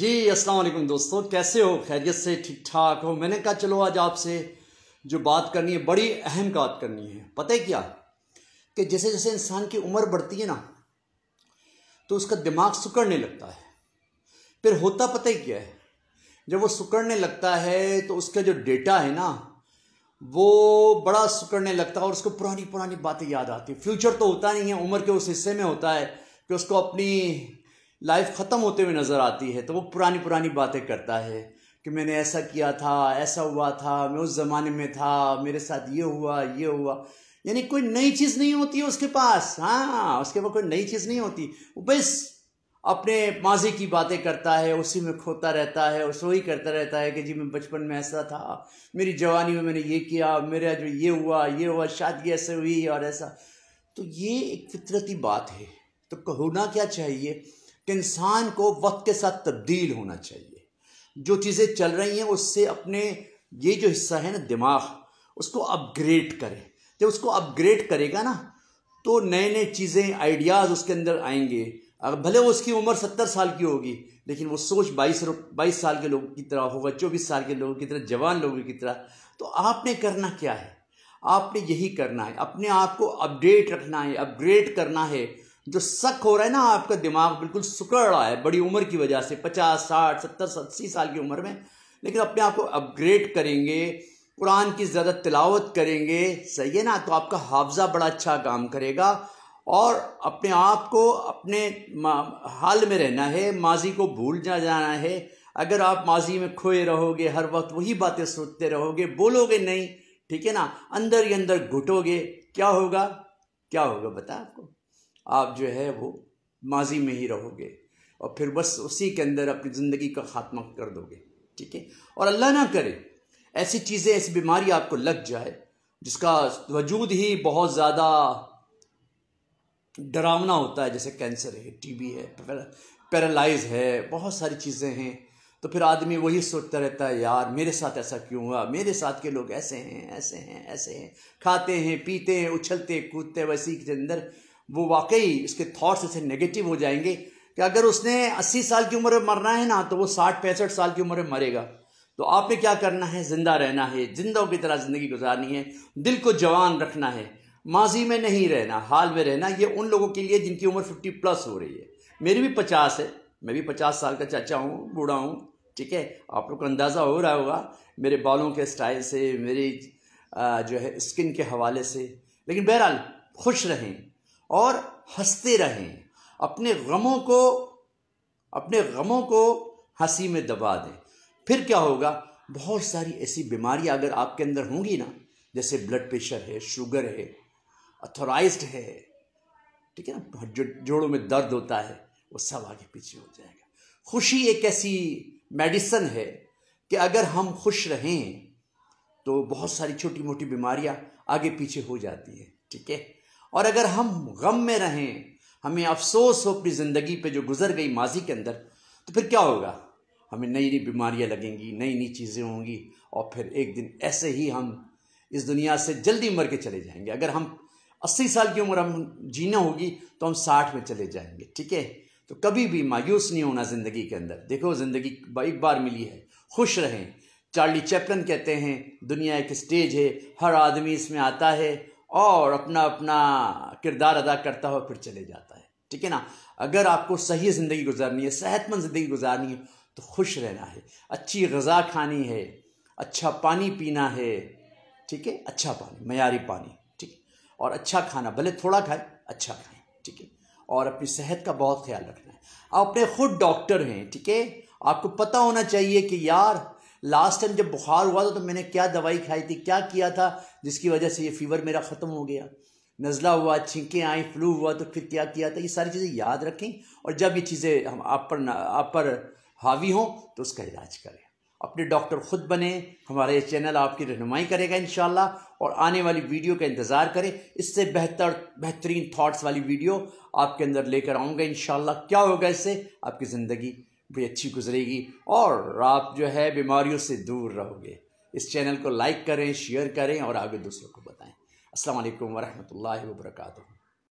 जी अस्सलाम वालेकुम दोस्तों कैसे हो खैरियत से ठीक ठाक हो मैंने कहा चलो आज आपसे जो बात करनी है बड़ी अहम बात करनी है पता है क्या कि जैसे जैसे इंसान की उम्र बढ़ती है ना तो उसका दिमाग सुकड़ने लगता है फिर होता पता ही क्या है जब वो सुकड़ने लगता है तो उसका जो डेटा है ना वो बड़ा सुकड़ने लगता है और उसको पुरानी पुरानी बातें याद आती फ्यूचर तो होता नहीं है उम्र के उस हिस्से में होता है कि उसको अपनी लाइफ ख़त्म होते हुए नज़र आती है तो वो पुरानी पुरानी बातें करता है कि मैंने ऐसा किया था ऐसा हुआ था मैं उस ज़माने में था मेरे साथ ये हुआ ये हुआ यानी कोई नई चीज़ नहीं होती है उसके पास हाँ उसके पास कोई नई चीज़ नहीं होती वो बस अपने माजी की बातें करता है उसी में खोता रहता है और वही करता रहता है कि जी मैं बचपन में ऐसा था मेरी जवानी में मैंने ये किया मेरा जो ये हुआ ये हुआ शादी ऐसे हुई और ऐसा तो ये एक फितरती बात है तो होना क्या चाहिए कि इंसान को वक्त के साथ तब्दील होना चाहिए जो चीज़ें चल रही हैं उससे अपने ये जो हिस्सा है ना दिमाग उसको अपग्रेड करें जब उसको अपग्रेड करेगा ना तो नए नए चीज़ें आइडियाज़ उसके अंदर आएंगे अगर भले वो उसकी उम्र सत्तर साल की होगी लेकिन वो सोच बाईस बाईस साल के लोगों की तरह होगा चौबीस साल के लोगों की तरह जवान लोगों की तरह तो आपने करना क्या है आपने यही करना है अपने आप को अपडेट रखना है अपग्रेड करना है जो शक हो रहा है ना आपका दिमाग बिल्कुल सुकड़ रहा है बड़ी उम्र की वजह से पचास साठ सत्तर अस्सी साल की उम्र में लेकिन अपने आप को अपग्रेड करेंगे कुरान की ज़्यादा तिलावत करेंगे सही है ना तो आपका हाफजा बड़ा अच्छा काम करेगा और अपने आप को अपने हाल में रहना है माजी को भूल जा जाना है अगर आप माजी में खोए रहोगे हर वक्त वही बातें सोचते रहोगे बोलोगे नहीं ठीक है ना अंदर ही अंदर घुटोगे क्या होगा क्या होगा बता आपको आप जो है वो माजी में ही रहोगे और फिर बस उसी के अंदर अपनी ज़िंदगी का खात्मा कर दोगे ठीक है और अल्लाह ना करे ऐसी चीज़ें ऐसी बीमारी आपको लग जाए जिसका वजूद ही बहुत ज़्यादा डरावना होता है जैसे कैंसर है टीबी है पैरालाइज है बहुत सारी चीज़ें हैं तो फिर आदमी वही सोचता रहता है यार मेरे साथ ऐसा क्यों हुआ मेरे साथ के लोग ऐसे हैं ऐसे हैं ऐसे हैं खाते हैं पीते हैं उछलते कूदते वैसी के अंदर वो वाकई इसके थॉट्स ऐसे नेगेटिव हो जाएंगे कि अगर उसने 80 साल की उम्र में मरना है ना तो वो साठ पैंसठ साल की उम्र में मरेगा तो आपने क्या करना है जिंदा रहना है ज़िंदों की तरह ज़िंदगी गुजारनी है दिल को जवान रखना है माजी में नहीं रहना हाल में रहना ये उन लोगों के लिए जिनकी उम्र फिफ्टी प्लस हो रही है मेरी भी पचास है मैं भी पचास साल का चाचा हूँ बूढ़ा हूँ ठीक है आप लोग को अंदाज़ा हो रहा होगा मेरे बालों के स्टाइल से मेरी जो है स्किन के हवाले से लेकिन बहरहाल खुश रहें और हंसते रहें अपने गमों को अपने गमों को हंसी में दबा दें फिर क्या होगा बहुत सारी ऐसी बीमारियां अगर आपके अंदर होंगी ना जैसे ब्लड प्रेशर है शुगर है अथोराइज्ड है ठीक है ना जो, जोड़ों में दर्द होता है वो सब आगे पीछे हो जाएगा खुशी एक ऐसी मेडिसन है कि अगर हम खुश रहें तो बहुत सारी छोटी मोटी बीमारियां आगे पीछे हो जाती है ठीक है और अगर हम गम में रहें हमें अफसोस हो अपनी ज़िंदगी पे जो गुजर गई माजी के अंदर तो फिर क्या होगा हमें नई नई बीमारियां लगेंगी नई नई चीज़ें होंगी और फिर एक दिन ऐसे ही हम इस दुनिया से जल्दी मर के चले जाएंगे अगर हम अस्सी साल की उम्र हम जीना होगी तो हम साठ में चले जाएंगे ठीक है तो कभी भी मायूस नहीं होना ज़िंदगी के अंदर देखो ज़िंदगी एक बार मिली है खुश रहें चार्ली चैपलन कहते हैं दुनिया एक स्टेज है हर आदमी इसमें आता है और अपना अपना किरदार अदा करता हुआ फिर चले जाता है ठीक है ना अगर आपको सही ज़िंदगी गुजारनी है सेहतमंद ज़िंदगी गुजारनी है तो खुश रहना है अच्छी गज़ा खानी है अच्छा पानी पीना है ठीक है अच्छा पानी मयारी पानी ठीक है और अच्छा खाना भले थोड़ा खाए अच्छा खाए ठीक है और अपनी सेहत का बहुत ख्याल रखना है आप अपने खुद डॉक्टर हैं ठीक है आपको पता होना चाहिए कि यार लास्ट टाइम जब बुखार हुआ था तो मैंने क्या दवाई खाई थी क्या किया था जिसकी वजह से ये फीवर मेरा ख़त्म हो गया नज़ला हुआ छींकें आई फ्लू हुआ तो फिर क्या किया था ये सारी चीज़ें याद रखें और जब ये चीज़ें हम आप पर आप पर हावी हों तो उसका इलाज करें अपने डॉक्टर ख़ुद बने हमारा ये चैनल आपकी रहनुमाई करेगा इन और आने वाली वीडियो का इंतज़ार करें इससे बेहतर बेहतरीन थाट्स वाली वीडियो आपके अंदर लेकर आऊँगा इन क्या होगा इससे आपकी ज़िंदगी भी अच्छी गुजरेगी और आप जो है बीमारियों से दूर रहोगे इस चैनल को लाइक करें शेयर करें और आगे दूसरों को बताएं रहमतुल्लाहि व बरकातहू